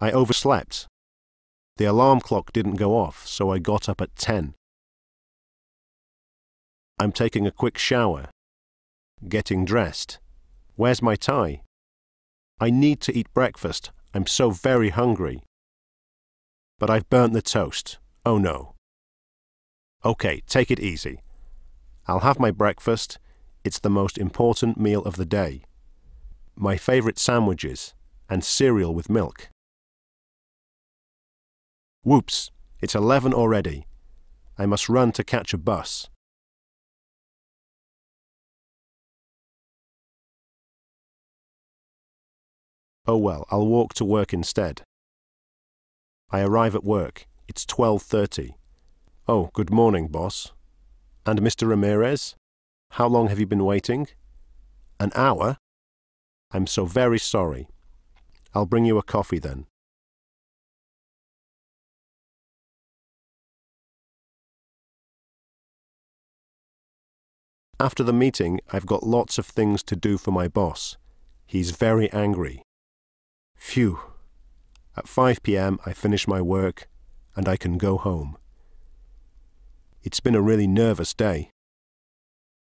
I overslept. The alarm clock didn't go off, so I got up at 10. I'm taking a quick shower. Getting dressed. Where's my tie? I need to eat breakfast. I'm so very hungry. But I've burnt the toast. Oh no. Okay, take it easy. I'll have my breakfast. It's the most important meal of the day. My favorite sandwiches and cereal with milk. Whoops, it's 11 already. I must run to catch a bus. Oh well, I'll walk to work instead. I arrive at work. It's 12:30. Oh, good morning, boss. And Mr. Ramirez? How long have you been waiting? An hour? I'm so very sorry. I'll bring you a coffee then. After the meeting, I've got lots of things to do for my boss. He's very angry. Phew. At 5 pm, I finish my work and I can go home. It's been a really nervous day.